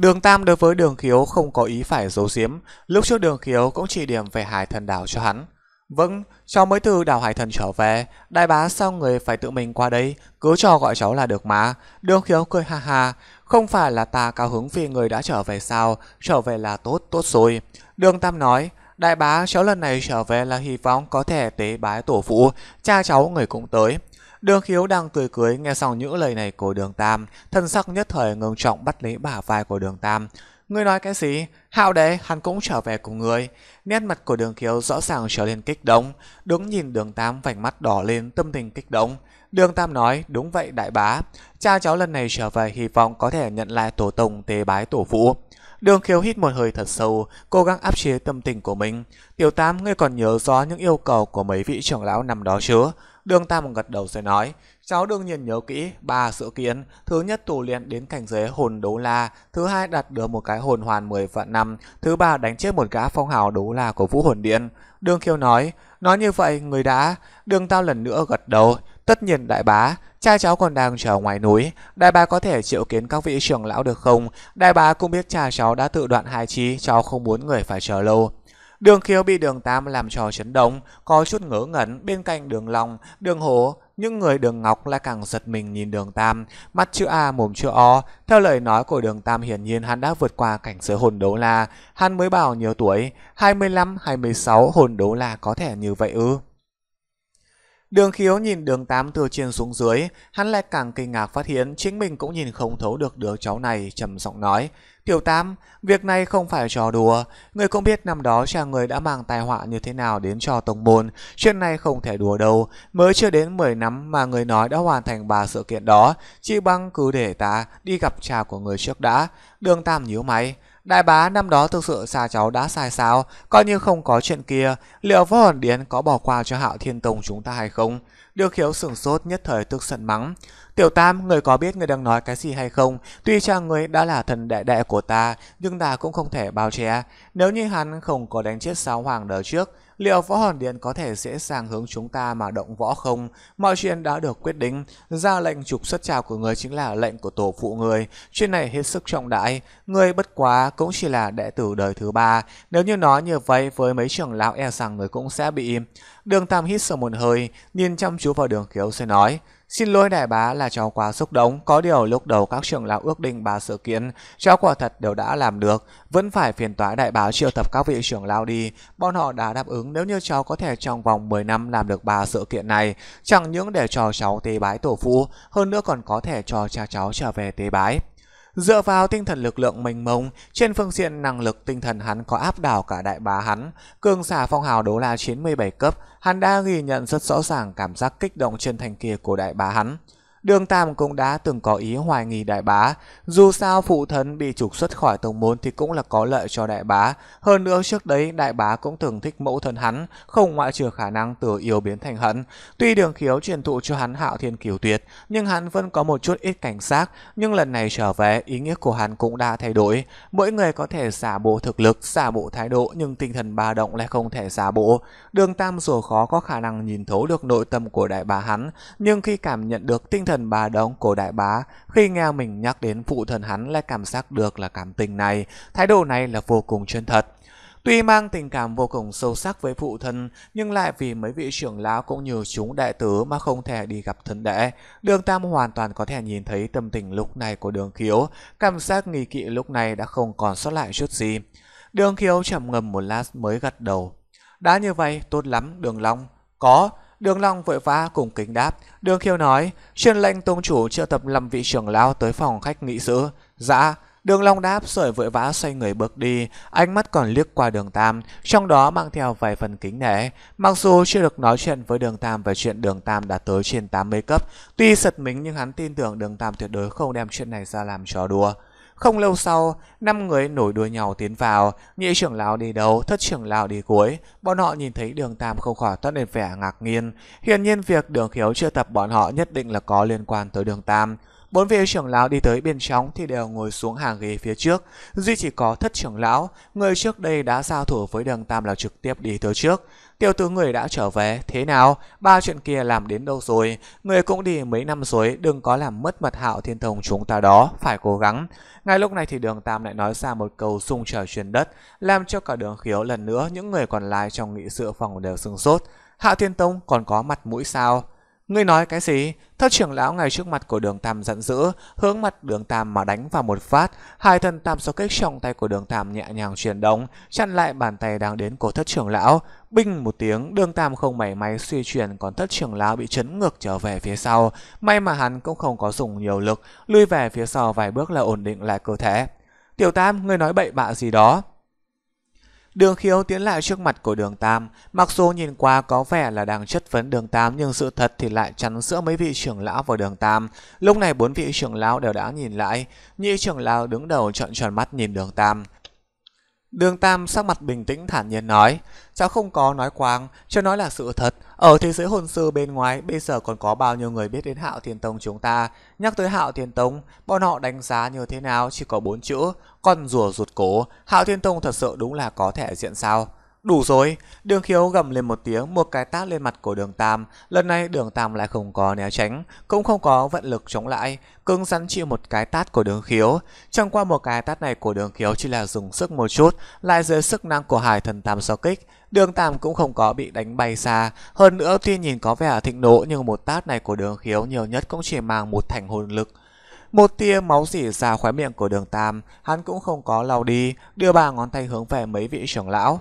Đường Tam đối với đường khiếu không có ý phải giấu giếm, lúc trước đường khiếu cũng chỉ điểm về hải thần đảo cho hắn. Vâng, cháu mới từ đảo hải thần trở về, đại bá sao người phải tự mình qua đây, cứ cho gọi cháu là được mà. Đường khiếu cười ha ha, không phải là ta cao hứng vì người đã trở về sao, trở về là tốt, tốt rồi. Đường Tam nói, đại bá cháu lần này trở về là hy vọng có thể tế bái tổ phụ, cha cháu người cũng tới. Đường Khiếu đang tươi cười nghe xong những lời này của Đường Tam, thân sắc nhất thời ngưng trọng bắt lấy bả vai của Đường Tam. Người nói cái gì? Hạo đệ, hắn cũng trở về cùng người. Nét mặt của Đường Khiếu rõ ràng trở nên kích động, đứng nhìn Đường Tam vành mắt đỏ lên tâm tình kích động. Đường Tam nói, đúng vậy đại bá, cha cháu lần này trở về hy vọng có thể nhận lại tổ tông tế bái tổ phụ. Đường Khiếu hít một hơi thật sâu, cố gắng áp chế tâm tình của mình. Tiểu Tam, ngươi còn nhớ rõ những yêu cầu của mấy vị trưởng lão năm đó chưa? Đường Tam gật đầu rồi nói, cháu đương nhiên nhớ kỹ ba sự kiện, thứ nhất tù luyện đến cảnh giới hồn đấu la, thứ hai đạt được một cái hồn hoàn 10 vạn năm, thứ ba đánh chết một gã phong hào đấu la của Vũ Hồn Điện. Đường Khiêu nói, nói như vậy người đã, đường tao lần nữa gật đầu, tất nhiên đại bá, cha cháu còn đang chờ ngoài núi, đại bá có thể triệu kiến các vị trưởng lão được không? Đại bá cũng biết cha cháu đã tự đoạn hai chi, cháu không muốn người phải chờ lâu. Đường khiếu bị đường Tam làm trò chấn động, có chút ngỡ ngẩn bên cạnh đường Long, đường hổ Những người đường Ngọc lại càng giật mình nhìn đường Tam, mắt chữ A mồm chữ O. Theo lời nói của đường Tam hiển nhiên hắn đã vượt qua cảnh giới hồn đấu la. Hắn mới bảo nhiều tuổi, 25, 26 hồn đấu la có thể như vậy ư. Đường khiếu nhìn đường tám từ trên xuống dưới, hắn lại càng kinh ngạc phát hiện chính mình cũng nhìn không thấu được đứa cháu này, trầm giọng nói. Tiểu tám, việc này không phải trò đùa, người cũng biết năm đó cha người đã mang tai họa như thế nào đến cho tổng môn, chuyện này không thể đùa đâu, mới chưa đến 10 năm mà người nói đã hoàn thành ba sự kiện đó, chị băng cứ để ta đi gặp cha của người trước đã. Đường tam nhíu mày Đại bá năm đó thực sự xa cháu đã sai sao, coi như không có chuyện kia, liệu võ hồn điến có bỏ qua cho hạo thiên tông chúng ta hay không? Được khiếu sửng sốt nhất thời tức giận mắng. Tiểu Tam, người có biết người đang nói cái gì hay không? Tuy chàng người đã là thần đệ đệ của ta, nhưng ta cũng không thể bao che. Nếu như hắn không có đánh chết sáu hoàng đời trước, liệu Võ Hồn Điện có thể dễ dàng hướng chúng ta mà động võ không? Mọi chuyện đã được quyết định, ra lệnh trục xuất trào của người chính là lệnh của tổ phụ người. Chuyện này hết sức trọng đại, người bất quá cũng chỉ là đệ tử đời thứ ba. Nếu như nói như vậy với mấy trưởng lão e rằng người cũng sẽ bị... Đường Tam hít sâu một hơi, nhìn chăm chú vào đường khiếu sẽ nói... Xin lỗi đại bá là cháu quá xúc động, có điều lúc đầu các trưởng lão ước định ba sự kiện, cháu quả thật đều đã làm được, vẫn phải phiền toái đại bá triệu tập các vị trưởng lão đi, bọn họ đã đáp ứng nếu như cháu có thể trong vòng 10 năm làm được ba sự kiện này, chẳng những để cho cháu tế bái tổ phụ, hơn nữa còn có thể cho cha cháu trở về tế bái. Dựa vào tinh thần lực lượng mênh mông, trên phương diện năng lực tinh thần hắn có áp đảo cả đại bá hắn, cường xả phong hào đấu la 97 cấp, hắn đã ghi nhận rất rõ ràng cảm giác kích động trên thành kia của đại bá hắn đường Tam cũng đã từng có ý hoài nghi đại bá, dù sao phụ thần bị trục xuất khỏi tông môn thì cũng là có lợi cho đại bá, hơn nữa trước đấy đại bá cũng từng thích mẫu thân hắn, không ngoại trừ khả năng từ yêu biến thành hận. Tuy Đường Khiếu truyền thụ cho hắn Hạo Thiên Kiều Tuyệt, nhưng hắn vẫn có một chút ít cảnh giác, nhưng lần này trở về ý nghĩa của hắn cũng đã thay đổi, mỗi người có thể giả bộ thực lực, giả bộ thái độ nhưng tinh thần ba động lại không thể giả bộ. Đường Tam dù khó có khả năng nhìn thấu được nội tâm của đại bá hắn, nhưng khi cảm nhận được tinh thần thần bà đống cổ đại bá khi nghe mình nhắc đến phụ thần hắn lại cảm giác được là cảm tình này, thái độ này là vô cùng chân thật. Tuy mang tình cảm vô cùng sâu sắc với phụ thân, nhưng lại vì mấy vị trưởng lão cũng như chúng đại tử mà không thể đi gặp thân đệ. Đường Tam hoàn toàn có thể nhìn thấy tâm tình lúc này của đường khiếu, cảm giác nghi kỵ lúc này đã không còn sót lại chút gì. Đường khiếu trầm ngầm một lát mới gật đầu. Đã như vậy, tốt lắm, đường Long. Có, Đường Long vội vã cùng kính đáp. Đường Khiêu nói, chuyên lệnh tông chủ triệu tập làm vị trưởng lão tới phòng khách nghị sự. Dạ, Đường Long đáp sởi vội vã xoay người bước đi, ánh mắt còn liếc qua đường Tam, trong đó mang theo vài phần kính nể. Mặc dù chưa được nói chuyện với đường Tam về chuyện đường Tam đã tới trên 80 cấp, tuy giật mình nhưng hắn tin tưởng đường Tam tuyệt đối không đem chuyện này ra làm trò đùa. Không lâu sau, năm người nổi đuôi nhau tiến vào, nhị trưởng lão đi đầu, thất trưởng lão đi cuối. Bọn họ nhìn thấy đường Tam không khỏi toát lên vẻ ngạc nhiên. Hiển nhiên việc đường khiếu chưa tập bọn họ nhất định là có liên quan tới đường Tam. Bốn vị trưởng lão đi tới bên trong thì đều ngồi xuống hàng ghế phía trước, duy chỉ có thất trưởng lão, người trước đây đã giao thủ với đường Tam là trực tiếp đi tới trước. Tiểu tử người đã trở về, thế nào? Ba chuyện kia làm đến đâu rồi? Người cũng đi mấy năm rồi, đừng có làm mất mật hạo thiên thông chúng ta đó, phải cố gắng. Ngay lúc này thì đường Tam lại nói ra một câu sung trời truyền đất, làm cho cả đường khiếu lần nữa những người còn lại trong nghị sự phòng đều sưng sốt. Hạo Thiên Tông còn có mặt mũi sao? Ngươi nói cái gì? Thất trưởng lão ngay trước mặt của đường Tam giận dữ, hướng mặt đường Tam mà đánh vào một phát. Hai thân Tam số kích trong tay của đường Tam nhẹ nhàng chuyển động, chặn lại bàn tay đang đến của thất trưởng lão. Binh một tiếng, đường Tam không mảy may suy chuyển còn thất trưởng lão bị chấn ngược trở về phía sau. May mà hắn cũng không có dùng nhiều lực, lui về phía sau vài bước là ổn định lại cơ thể. Tiểu Tam, ngươi nói bậy bạ gì đó? Đường khiếu tiến lại trước mặt của đường Tam, mặc dù nhìn qua có vẻ là đang chất vấn đường Tam nhưng sự thật thì lại chắn giữa mấy vị trưởng lão và đường Tam. Lúc này bốn vị trưởng lão đều đã nhìn lại, nhị trưởng lão đứng đầu trợn tròn mắt nhìn đường Tam. Đường Tam sắc mặt bình tĩnh thản nhiên nói, cháu không có nói quang, cháu nói là sự thật, ở thế giới hồn sư bên ngoài, bây giờ còn có bao nhiêu người biết đến Hạo Thiên Tông chúng ta? Nhắc tới Hạo Thiên Tông, bọn họ đánh giá như thế nào chỉ có bốn chữ, con rùa rụt cổ, Hạo Thiên Tông thật sự đúng là có thể diện sao? Đủ rồi, đường khiếu gầm lên một tiếng, một cái tát lên mặt của đường Tam. Lần này đường Tam lại không có né tránh, cũng không có vận lực chống lại, cứng rắn chịu một cái tát của đường khiếu. Chẳng qua một cái tát này của đường khiếu chỉ là dùng sức một chút, lại dưới sức năng của hải thần Tam so kích. Đường Tam cũng không có bị đánh bay xa, hơn nữa tuy nhìn có vẻ thịnh nộ nhưng một tát này của đường khiếu nhiều nhất cũng chỉ mang một thành hồn lực. Một tia máu rỉ ra khóe miệng của đường Tam, hắn cũng không có lau đi, đưa ba ngón tay hướng về mấy vị trưởng lão.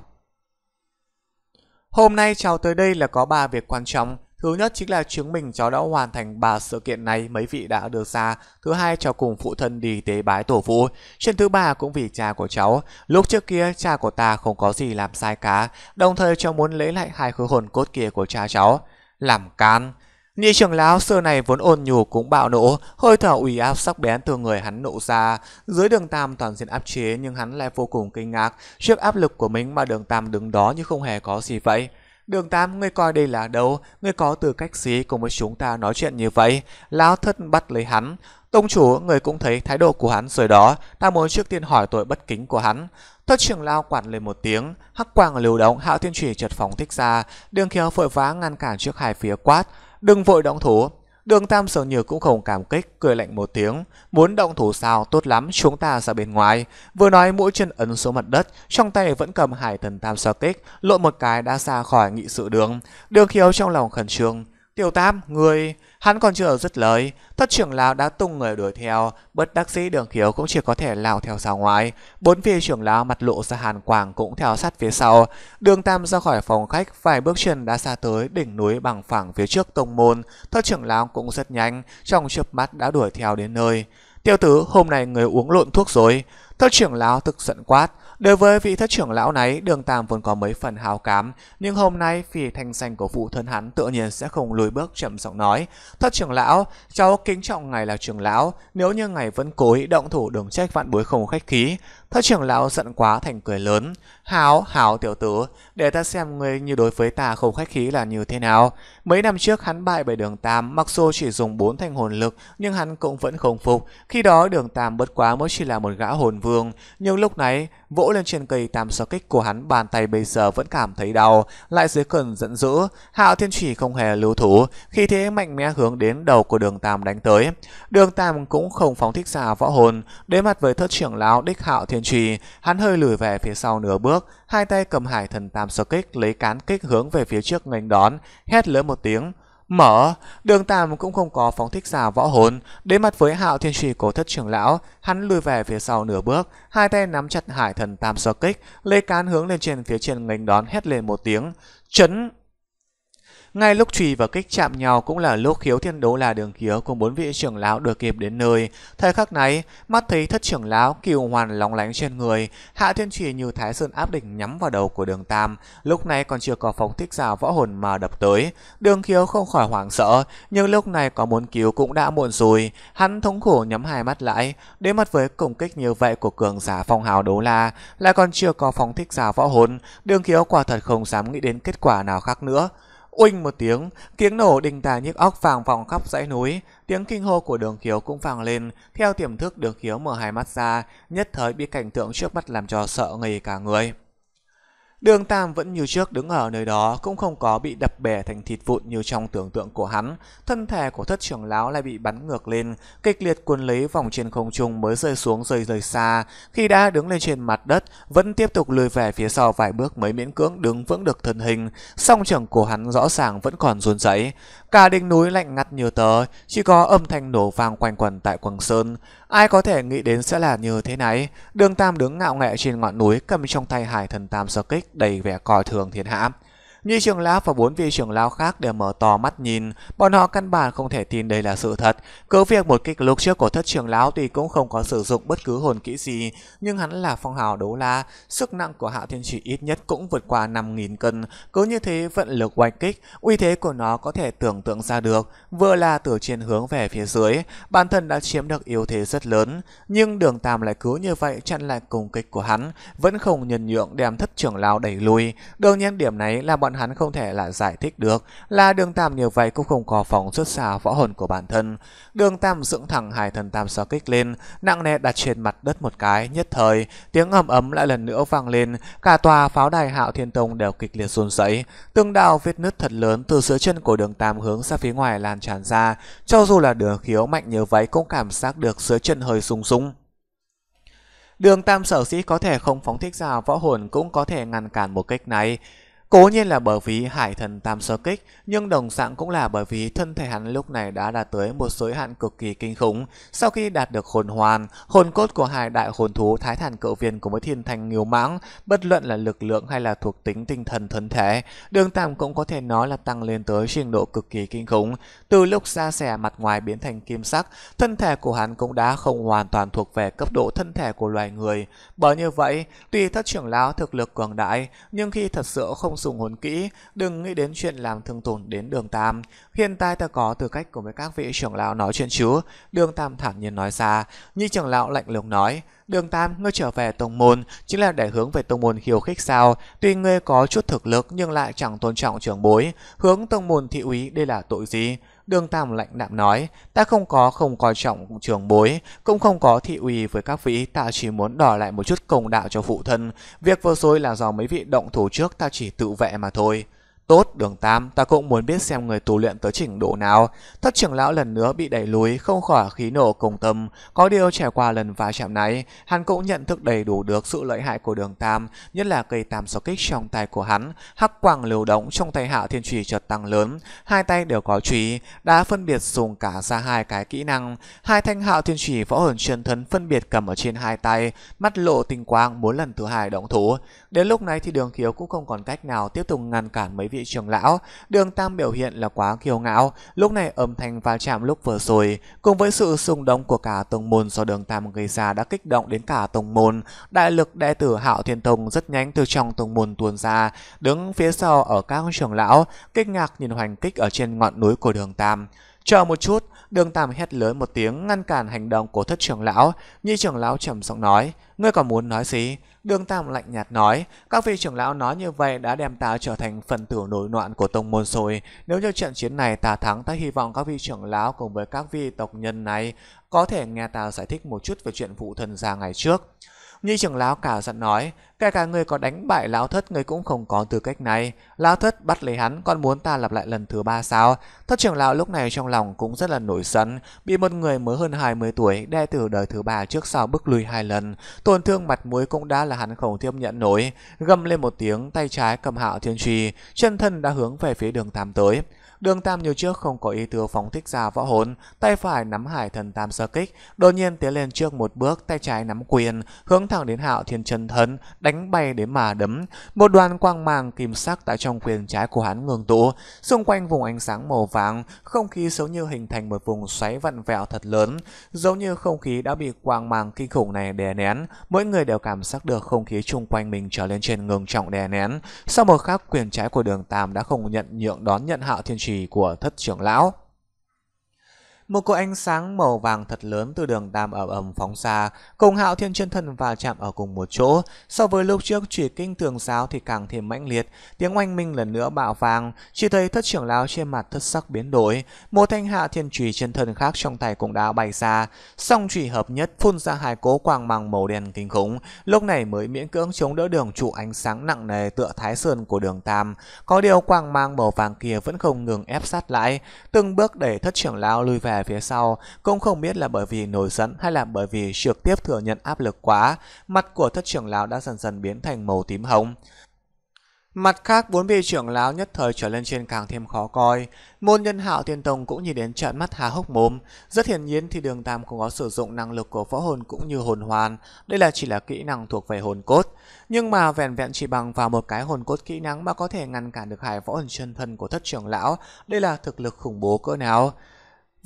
Hôm nay cháu tới đây là có ba việc quan trọng, Thứ nhất chính là chứng minh cháu đã hoàn thành ba sự kiện này mấy vị đã đưa ra. Thứ hai cháu cùng phụ thân đi tế bái tổ phụ. trên thứ ba cũng vì cha của cháu. Lúc trước kia cha của ta không có gì làm sai cả. Đồng thời cháu muốn lấy lại hai khứ hồn cốt kia của cha cháu. Làm can. Nhị trưởng lão xưa này vốn ôn nhù cũng bạo nổ, hơi thở ủy áp sắc bén từ người hắn nộ ra. Dưới đường tam toàn diện áp chế nhưng hắn lại vô cùng kinh ngạc, trước áp lực của mình mà đường tam đứng đó như không hề có gì vậy. Đường Tam, ngươi coi đây là đâu? Ngươi có tư cách gì cùng với chúng ta nói chuyện như vậy? Lão thất bắt lấy hắn. Tông chủ, người cũng thấy thái độ của hắn rồi đó. Ta muốn trước tiên hỏi tội bất kính của hắn. Thất trưởng lao quản lên một tiếng, hắc quang lưu động, hạo thiên trùy chợt phóng thích ra. Đường khéo vội vã ngăn cản trước hai phía quát. Đừng vội động thủ, Đường Tam dường như cũng không cảm kích, cười lạnh một tiếng. Muốn động thủ sao tốt lắm, chúng ta ra bên ngoài. Vừa nói mũi chân ấn xuống mặt đất, trong tay vẫn cầm hải thần Tam sơ kích, lộn một cái đã xa khỏi nghị sự đường. Đường khiếu trong lòng khẩn trương. Tiểu Tam, người... Hắn còn chưa ở dứt lời, thất trưởng lão đã tung người đuổi theo, bất đắc sĩ đường khiếu cũng chỉ có thể lao theo ra ngoài. Bốn phía trưởng lão mặt lộ ra hàn quảng cũng theo sát phía sau. Đường Tam ra khỏi phòng khách, vài bước chân đã xa tới đỉnh núi bằng phẳng phía trước tông môn. Thất trưởng lão cũng rất nhanh, trong chớp mắt đã đuổi theo đến nơi. Tiêu tử, hôm nay người uống lộn thuốc rồi. Thất trưởng lão thực giận quát, Đối với vị thất trưởng lão này, đường Tam vốn có mấy phần hào cám nhưng hôm nay vì thanh danh của phụ thân hắn tự nhiên sẽ không lùi bước chậm giọng nói. Thất trưởng lão, cháu kính trọng ngài là trưởng lão, nếu như ngài vẫn cố ý động thủ đường trách vạn bối không khách khí. Thất trưởng lão giận quá thành cười lớn. Hảo, hảo tiểu tử, để ta xem người như đối với ta không khách khí là như thế nào. Mấy năm trước hắn bại bởi đường Tam, mặc dù chỉ dùng 4 thành hồn lực, nhưng hắn cũng vẫn không phục. Khi đó đường Tam bất quá mới chỉ là một gã hồn vương. Nhưng lúc này, vỗ lên trên cây tam so kích của hắn bàn tay bây giờ vẫn cảm thấy đau, lại dưới cần giận dữ. Hạo thiên chỉ không hề lưu thủ, khi thế mạnh mẽ hướng đến đầu của đường Tam đánh tới. Đường Tam cũng không phóng thích ra võ hồn, đối mặt với thất trưởng lão đích Hạo thiên thiên trì hắn hơi lùi về phía sau nửa bước, hai tay cầm hải thần tam sơ kích lấy cán kích hướng về phía trước nghênh đón, hét lớn một tiếng. Mở, đường tam cũng không có phóng thích ra võ hồn, đối mặt với hạo thiên trì cổ thất trưởng lão, hắn lùi về phía sau nửa bước, hai tay nắm chặt hải thần tam sơ kích, lấy cán hướng lên trên phía trên nghênh đón hét lên một tiếng, chấn ngay lúc trùy và kích chạm nhau cũng là lúc khiếu thiên đấu là đường khiếu cùng bốn vị trưởng lão được kịp đến nơi. Thời khắc này, mắt thấy thất trưởng lão kiều hoàn lóng lánh trên người, hạ thiên trùy như thái sơn áp đỉnh nhắm vào đầu của đường tam. Lúc này còn chưa có phóng thích giả võ hồn mà đập tới. Đường khiếu không khỏi hoảng sợ, nhưng lúc này có muốn cứu cũng đã muộn rồi. Hắn thống khổ nhắm hai mắt lại, đối mặt với công kích như vậy của cường giả phong hào đấu la, lại còn chưa có phóng thích giả võ hồn. Đường khiếu quả thật không dám nghĩ đến kết quả nào khác nữa. Uinh một tiếng, tiếng nổ đình tài nhức óc vàng vòng khắp dãy núi, tiếng kinh hô của đường khiếu cũng vang lên, theo tiềm thức đường khiếu mở hai mắt ra, nhất thời bị cảnh tượng trước mắt làm cho sợ ngây cả người. Đường Tam vẫn như trước đứng ở nơi đó, cũng không có bị đập bể thành thịt vụn như trong tưởng tượng của hắn. Thân thể của thất trưởng lão lại bị bắn ngược lên, kịch liệt cuốn lấy vòng trên không trung mới rơi xuống rơi rời xa. Khi đã đứng lên trên mặt đất, vẫn tiếp tục lùi về phía sau vài bước mới miễn cưỡng đứng vững được thân hình. Song trưởng của hắn rõ ràng vẫn còn run rẩy. Cả đỉnh núi lạnh ngắt như tờ, chỉ có âm thanh nổ vang quanh quẩn tại quần sơn. Ai có thể nghĩ đến sẽ là như thế này? Đường Tam đứng ngạo nghễ trên ngọn núi cầm trong tay hải thần tam sơ kích đầy vẻ còi thường thiên hạ như trưởng lão và bốn vị trưởng lão khác đều mở to mắt nhìn, bọn họ căn bản không thể tin đây là sự thật. Cứ việc một kích lúc trước của thất trưởng lão thì cũng không có sử dụng bất cứ hồn kỹ gì, nhưng hắn là phong hào đấu la, sức nặng của hạ Thiên Chỉ ít nhất cũng vượt qua 5.000 cân. Cứ như thế vận lực oanh kích, uy thế của nó có thể tưởng tượng ra được, vừa là từ trên hướng về phía dưới, bản thân đã chiếm được yếu thế rất lớn, nhưng đường tam lại cứ như vậy chặn lại cùng kích của hắn, vẫn không nhân nhượng đem thất trưởng lão đẩy lui. Đương nhiên điểm này là bọn hắn không thể là giải thích được là đường tam như vậy cũng không có phòng xuất xa võ hồn của bản thân. Đường tam dưỡng thẳng hải thần tam so kích lên, nặng nề đặt trên mặt đất một cái, nhất thời, tiếng ầm ấm lại lần nữa vang lên, cả tòa pháo đài hạo thiên tông đều kịch liệt run rẩy từng đạo vết nứt thật lớn từ giữa chân của đường tam hướng ra phía ngoài lan tràn ra, cho dù là đường khiếu mạnh như vậy cũng cảm giác được giữa chân hơi sung sung. Đường tam sở sĩ có thể không phóng thích ra võ hồn cũng có thể ngăn cản một cách này. Cố nhiên là bởi vì hải thần tam sơ kích, nhưng đồng dạng cũng là bởi vì thân thể hắn lúc này đã đạt tới một giới hạn cực kỳ kinh khủng. Sau khi đạt được hồn hoàn, hồn cốt của hai đại hồn thú thái thản cự viên cùng với thiên thành nghiêu mãng, bất luận là lực lượng hay là thuộc tính tinh thần thân thể, đường tam cũng có thể nói là tăng lên tới trình độ cực kỳ kinh khủng. Từ lúc da xẻ mặt ngoài biến thành kim sắc, thân thể của hắn cũng đã không hoàn toàn thuộc về cấp độ thân thể của loài người. Bởi như vậy, tuy thất trưởng lão thực lực cường đại, nhưng khi thật sự không không dùng hồn kỹ, đừng nghĩ đến chuyện làm thương tổn đến đường Tam. Hiện tại ta có tư cách cùng với các vị trưởng lão nói chuyện chứ, đường Tam thản nhiên nói ra, như trưởng lão lạnh lùng nói, Đường tam ngươi trở về tông môn chính là để hướng về tông môn khiêu khích sao? Tuy ngươi có chút thực lực nhưng lại chẳng tôn trọng trưởng bối, hướng tông môn thị úy đây là tội gì? Đường Tam lạnh đạm nói, ta không có không coi trọng trường bối, cũng không có thị uy với các vị, ta chỉ muốn đòi lại một chút công đạo cho phụ thân. Việc vô xôi là do mấy vị động thủ trước ta chỉ tự vệ mà thôi. Tốt, đường Tam, ta cũng muốn biết xem người tu luyện tới trình độ nào. Thất trưởng lão lần nữa bị đẩy lùi, không khỏi khí nổ cùng tâm. Có điều trải qua lần va chạm này, hắn cũng nhận thức đầy đủ được sự lợi hại của đường Tam, nhất là cây tam sọ kích trong tay của hắn. Hắc quang liều động trong tay hạ thiên trùy chợt tăng lớn, hai tay đều có trùy, đã phân biệt dùng cả ra hai cái kỹ năng. Hai thanh hạo thiên trùy võ hồn truyền thân phân biệt cầm ở trên hai tay, mắt lộ tinh quang muốn lần thứ hai động thủ. Đến lúc này thì đường khiếu cũng không còn cách nào tiếp tục ngăn cản mấy vị vị trưởng lão, đường Tam biểu hiện là quá kiêu ngạo, lúc này âm thanh va chạm lúc vừa rồi, cùng với sự xung động của cả tông môn do đường Tam gây ra đã kích động đến cả tông môn, đại lực đệ tử Hạo Thiên Tông rất nhanh từ trong tông môn tuôn ra, đứng phía sau ở các trưởng lão, kinh ngạc nhìn hoành kích ở trên ngọn núi của đường Tam. Chờ một chút, đường Tam hét lớn một tiếng ngăn cản hành động của thất trưởng lão, nhi trưởng lão trầm giọng nói, ngươi còn muốn nói gì? đường Tam lạnh nhạt nói, các vị trưởng lão nói như vậy đã đem ta trở thành phần tử nổi loạn của tông môn rồi. Nếu như trận chiến này ta thắng, ta hy vọng các vị trưởng lão cùng với các vị tộc nhân này có thể nghe ta giải thích một chút về chuyện vụ thần gia ngày trước như trưởng lão cả giận nói, kể cả người có đánh bại lão thất người cũng không có tư cách này. Lão thất bắt lấy hắn, còn muốn ta lặp lại lần thứ ba sao? Thất trưởng lão lúc này trong lòng cũng rất là nổi giận, bị một người mới hơn 20 tuổi, đe từ đời thứ ba trước sau bước lùi hai lần. Tổn thương mặt mũi cũng đã là hắn không tiếp nhận nổi. Gầm lên một tiếng, tay trái cầm hạo thiên trì, chân thân đã hướng về phía đường tam tới. Đường Tam nhiều trước không có ý tứ phóng thích ra võ hồn, tay phải nắm hải thần Tam sơ kích, đột nhiên tiến lên trước một bước, tay trái nắm quyền, hướng thẳng đến Hạo Thiên Chân Thần, đánh bay đến mà đấm. Một đoàn quang màng kim sắc tại trong quyền trái của hắn ngừng tụ, xung quanh vùng ánh sáng màu vàng, không khí giống như hình thành một vùng xoáy vặn vẹo thật lớn, giống như không khí đã bị quang màng kinh khủng này đè nén, mỗi người đều cảm giác được không khí chung quanh mình trở lên trên ngừng trọng đè nén. Sau một khắc quyền trái của Đường Tam đã không nhận nhượng đón nhận Hạo Thiên trì của thất trưởng lão một cột ánh sáng màu vàng thật lớn từ đường tam ẩm ẩm phóng ra, cùng hạo thiên chân thân và chạm ở cùng một chỗ. So với lúc trước chỉ kinh tường giáo thì càng thêm mãnh liệt, tiếng oanh minh lần nữa bạo vàng, chỉ thấy thất trưởng lão trên mặt thất sắc biến đổi. Một thanh hạ thiên trùy chân thân khác trong tay cũng đã bay ra, song trùy hợp nhất phun ra hai cố quang mang màu đen kinh khủng, lúc này mới miễn cưỡng chống đỡ đường trụ ánh sáng nặng nề tựa thái sơn của đường tam. Có điều quang mang màu vàng kia vẫn không ngừng ép sát lại, từng bước để thất trưởng lão lui về về phía sau, cũng không biết là bởi vì nổi giận hay là bởi vì trực tiếp thừa nhận áp lực quá, mặt của thất trưởng lão đã dần dần biến thành màu tím hồng. Mặt khác, bốn vị trưởng lão nhất thời trở lên trên càng thêm khó coi. Môn nhân hạo tiên tông cũng nhìn đến trận mắt há hốc mồm. Rất hiển nhiên thì đường tam không có sử dụng năng lực của võ hồn cũng như hồn hoàn. Đây là chỉ là kỹ năng thuộc về hồn cốt. Nhưng mà vẹn vẹn chỉ bằng vào một cái hồn cốt kỹ năng mà có thể ngăn cản được hai võ hồn chân thân của thất trưởng lão. Đây là thực lực khủng bố cỡ nào.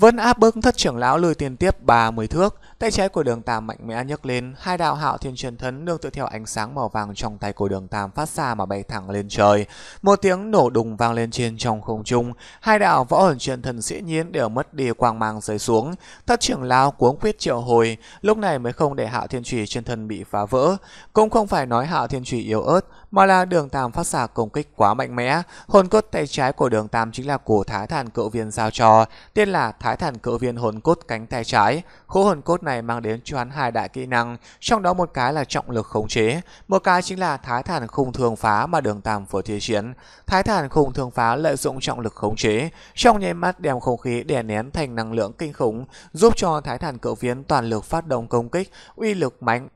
Vân áp bức thất trưởng lão lùi tiền tiếp 30 thước, tay trái của đường tam mạnh mẽ nhấc lên, hai đạo hạo thiên truyền thấn nương tự theo ánh sáng màu vàng trong tay của đường tam phát ra mà bay thẳng lên trời. Một tiếng nổ đùng vang lên trên trong không trung, hai đạo võ hồn truyền thần dĩ nhiên đều mất đi quang mang rơi xuống. Thất trưởng lão cuống quyết triệu hồi, lúc này mới không để hạo thiên trùy truyền thần bị phá vỡ. Cũng không phải nói hạo thiên trùy yếu ớt, mà là đường tam phát xạ công kích quá mạnh mẽ. Hồn cốt tay trái của đường tam chính là của thái thản cựu viên giao trò, tên là Thái thái thần cự viên hồn cốt cánh tay trái. Khổ hồn cốt này mang đến cho hắn hai đại kỹ năng, trong đó một cái là trọng lực khống chế, một cái chính là thái thần khung thường phá mà đường tam vừa thi chiến. Thái thần khung thường phá lợi dụng trọng lực khống chế, trong nháy mắt đem không khí đè nén thành năng lượng kinh khủng, giúp cho thái thần cự viên toàn lực phát động công kích, uy lực mạnh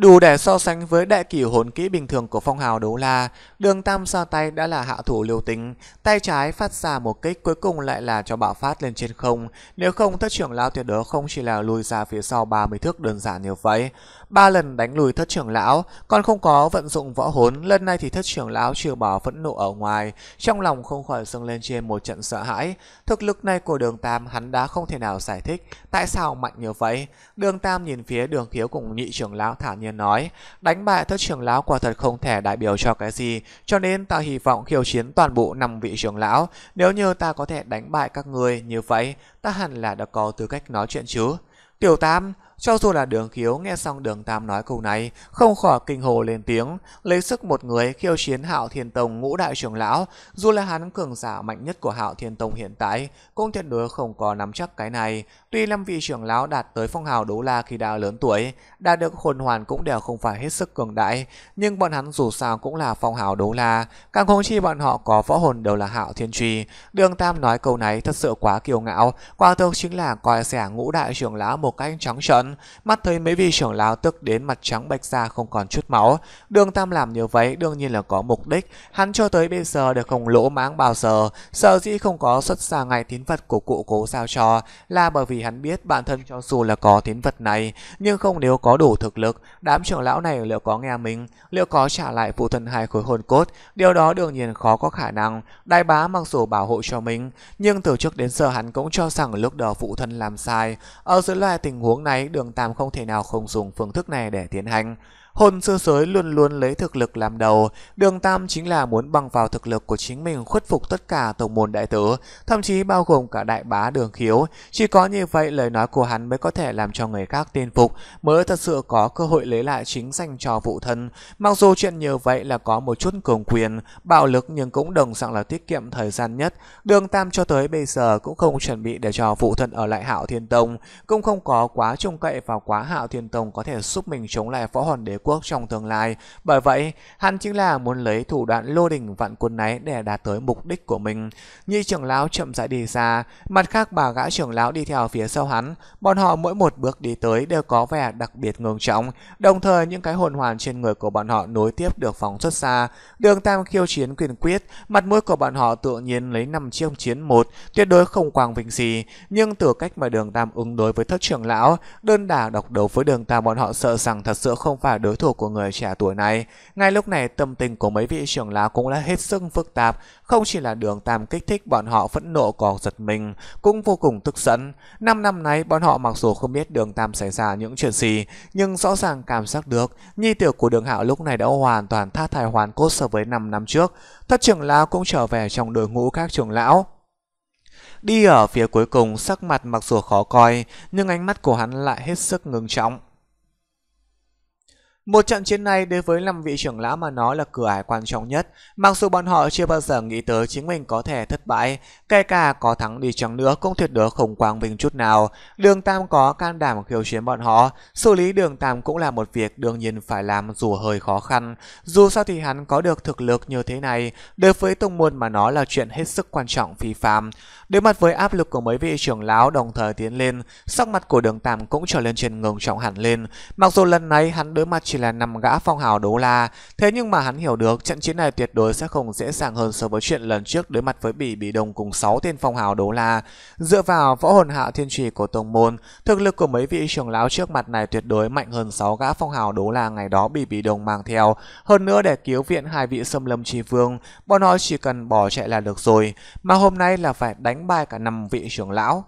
Đủ để so sánh với đại kỷ hồn kỹ bình thường của phong hào đấu la, đường tam sao tay đã là hạ thủ liều tính, tay trái phát ra một kích cuối cùng lại là cho bạo phát lên trên không, nếu không thất trưởng lao tuyệt đối không chỉ là lùi ra phía sau 30 thước đơn giản như vậy ba lần đánh lùi thất trưởng lão, còn không có vận dụng võ hốn, lần này thì thất trưởng lão trừ bỏ phẫn nộ ở ngoài, trong lòng không khỏi dâng lên trên một trận sợ hãi. Thực lực này của đường Tam hắn đã không thể nào giải thích, tại sao mạnh như vậy? Đường Tam nhìn phía đường khiếu cùng nhị trưởng lão thản nhiên nói, đánh bại thất trưởng lão quả thật không thể đại biểu cho cái gì, cho nên ta hy vọng khiêu chiến toàn bộ năm vị trưởng lão, nếu như ta có thể đánh bại các người như vậy, ta hẳn là đã có tư cách nói chuyện chứ. Tiểu Tam, cho dù là đường khiếu nghe xong đường tam nói câu này, không khỏi kinh hồ lên tiếng, lấy sức một người khiêu chiến hạo thiên tông ngũ đại trưởng lão, dù là hắn cường giả mạnh nhất của hạo thiên tông hiện tại, cũng tuyệt đối không có nắm chắc cái này. Tuy năm vị trưởng lão đạt tới phong hào đấu la khi đã lớn tuổi, đã được hồn hoàn cũng đều không phải hết sức cường đại, nhưng bọn hắn dù sao cũng là phong hào đấu la, càng không chi bọn họ có võ hồn đều là hạo thiên truy. Đường tam nói câu này thật sự quá kiêu ngạo, quả thực chính là coi rẻ ngũ đại trưởng lão một cách trắng trợn mắt thấy mấy vị trưởng lão tức đến mặt trắng bạch ra không còn chút máu. Đường Tam làm như vậy đương nhiên là có mục đích, hắn cho tới bây giờ đều không lỗ máng bao giờ, sợ dĩ không có xuất ra ngày tín vật của cụ cố sao cho là bởi vì hắn biết bản thân cho dù là có tín vật này, nhưng không nếu có đủ thực lực, đám trưởng lão này liệu có nghe mình, liệu có trả lại phụ thân hai khối hồn cốt, điều đó đương nhiên khó có khả năng. Đại bá mặc dù bảo hộ cho mình, nhưng từ trước đến giờ hắn cũng cho rằng lúc đó phụ thân làm sai. Ở dưới loại tình huống này, được Đường Tam không thể nào không dùng phương thức này để tiến hành Hồn sơ sới luôn luôn lấy thực lực làm đầu, đường tam chính là muốn bằng vào thực lực của chính mình khuất phục tất cả tổng môn đại tử, thậm chí bao gồm cả đại bá đường khiếu. Chỉ có như vậy lời nói của hắn mới có thể làm cho người khác tin phục, mới thật sự có cơ hội lấy lại chính danh cho vụ thân. Mặc dù chuyện như vậy là có một chút cường quyền, bạo lực nhưng cũng đồng dạng là tiết kiệm thời gian nhất. Đường tam cho tới bây giờ cũng không chuẩn bị để cho vụ thân ở lại hạo thiên tông, cũng không có quá trông cậy vào quá hạo thiên tông có thể giúp mình chống lại võ Hòn đế quốc trong tương lai. Bởi vậy, hắn chính là muốn lấy thủ đoạn lô đình vạn quân này để đạt tới mục đích của mình. Nhi trưởng lão chậm rãi đi xa, mặt khác bà gã trưởng lão đi theo phía sau hắn. Bọn họ mỗi một bước đi tới đều có vẻ đặc biệt ngưng trọng, đồng thời những cái hồn hoàn trên người của bọn họ nối tiếp được phóng xuất xa. Đường Tam khiêu chiến quyền quyết, mặt mũi của bọn họ tự nhiên lấy năm chiêu chiến một, tuyệt đối không quang vinh gì. Nhưng từ cách mà đường Tam ứng đối với thất trưởng lão, đơn đả độc đấu với đường Tam bọn họ sợ rằng thật sự không phải được đối thủ của người trẻ tuổi này. Ngay lúc này tâm tình của mấy vị trưởng lão cũng đã hết sức phức tạp, không chỉ là đường tam kích thích bọn họ phẫn nộ còn giật mình, cũng vô cùng tức giận. Năm năm nay bọn họ mặc dù không biết đường tam xảy ra những chuyện gì, nhưng rõ ràng cảm giác được nhi tiểu của đường hạo lúc này đã hoàn toàn tha thải hoàn cốt so với 5 năm trước. Thất trưởng lão cũng trở về trong đội ngũ các trưởng lão. Đi ở phía cuối cùng sắc mặt mặc dù khó coi, nhưng ánh mắt của hắn lại hết sức ngưng trọng. Một trận chiến này đối với 5 vị trưởng lão mà nó là cửa ải quan trọng nhất, mặc dù bọn họ chưa bao giờ nghĩ tới chính mình có thể thất bại, kể cả có thắng đi chăng nữa cũng tuyệt đối không quang vinh chút nào. Đường Tam có can đảm khiêu chiến bọn họ, xử lý Đường Tam cũng là một việc đương nhiên phải làm dù hơi khó khăn. Dù sao thì hắn có được thực lực như thế này, đối với tông môn mà nó là chuyện hết sức quan trọng phi phàm. Đối mặt với áp lực của mấy vị trưởng lão đồng thời tiến lên, sắc mặt của đường Tam cũng trở lên trên ngừng trọng hẳn lên. Mặc dù lần này hắn đối mặt chỉ là nằm gã phong hào đấu la, thế nhưng mà hắn hiểu được trận chiến này tuyệt đối sẽ không dễ dàng hơn so với chuyện lần trước đối mặt với Bỉ Bỉ Đồng cùng 6 tên phong hào đấu la. Dựa vào võ hồn hạ thiên trì của tông môn, thực lực của mấy vị trưởng lão trước mặt này tuyệt đối mạnh hơn 6 gã phong hào đấu la ngày đó Bỉ Bỉ Đồng mang theo. Hơn nữa để cứu viện hai vị xâm lâm tri vương, bọn họ chỉ cần bỏ chạy là được rồi, mà hôm nay là phải đánh đánh bay cả năm vị trưởng lão